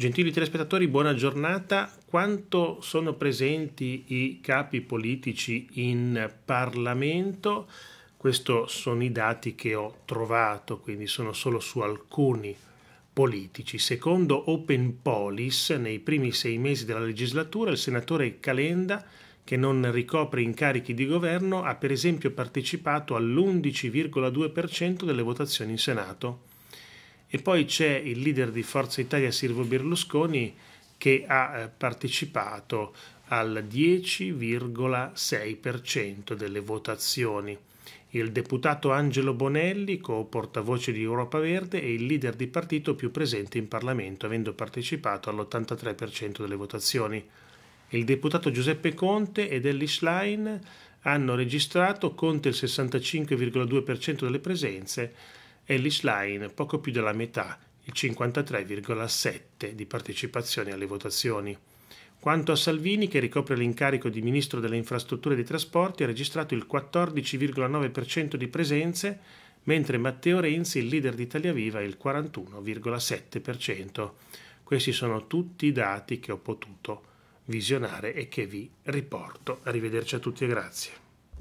Gentili telespettatori, buona giornata. Quanto sono presenti i capi politici in Parlamento? Questi sono i dati che ho trovato, quindi sono solo su alcuni politici. Secondo Open Polis, nei primi sei mesi della legislatura, il senatore Calenda, che non ricopre incarichi di governo, ha per esempio partecipato all'11,2% delle votazioni in Senato. E poi c'è il leader di Forza Italia Silvio Berlusconi che ha eh, partecipato al 10,6% delle votazioni. Il deputato Angelo Bonelli, co-portavoce di Europa Verde, è il leader di partito più presente in Parlamento, avendo partecipato all'83% delle votazioni. Il deputato Giuseppe Conte ed Ellie Schlein hanno registrato Conte il 65,2% delle presenze Ellis Line poco più della metà, il 53,7 di partecipazione alle votazioni. Quanto a Salvini, che ricopre l'incarico di Ministro delle Infrastrutture e dei Trasporti, ha registrato il 14,9% di presenze, mentre Matteo Renzi, il leader di Italia Viva, il 41,7%. Questi sono tutti i dati che ho potuto visionare e che vi riporto. Arrivederci a tutti e grazie.